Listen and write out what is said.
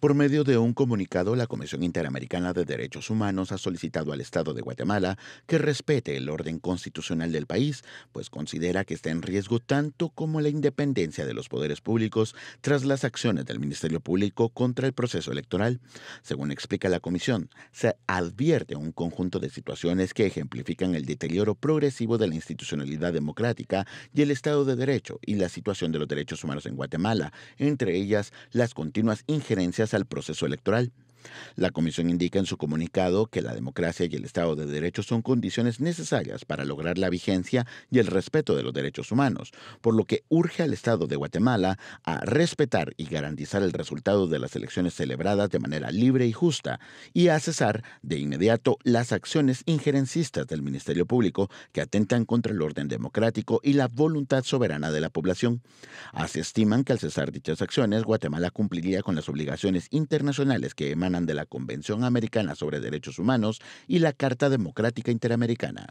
Por medio de un comunicado, la Comisión Interamericana de Derechos Humanos ha solicitado al Estado de Guatemala que respete el orden constitucional del país, pues considera que está en riesgo tanto como la independencia de los poderes públicos tras las acciones del Ministerio Público contra el proceso electoral. Según explica la Comisión, se advierte un conjunto de situaciones que ejemplifican el deterioro progresivo de la institucionalidad democrática y el Estado de Derecho y la situación de los derechos humanos en Guatemala, entre ellas las continuas injerencias al proceso electoral. La Comisión indica en su comunicado que la democracia y el Estado de Derecho son condiciones necesarias para lograr la vigencia y el respeto de los derechos humanos, por lo que urge al Estado de Guatemala a respetar y garantizar el resultado de las elecciones celebradas de manera libre y justa y a cesar de inmediato las acciones injerencistas del Ministerio Público que atentan contra el orden democrático y la voluntad soberana de la población. Así estiman que al cesar dichas acciones, Guatemala cumpliría con las obligaciones internacionales que emanan de la Convención Americana sobre Derechos Humanos y la Carta Democrática Interamericana.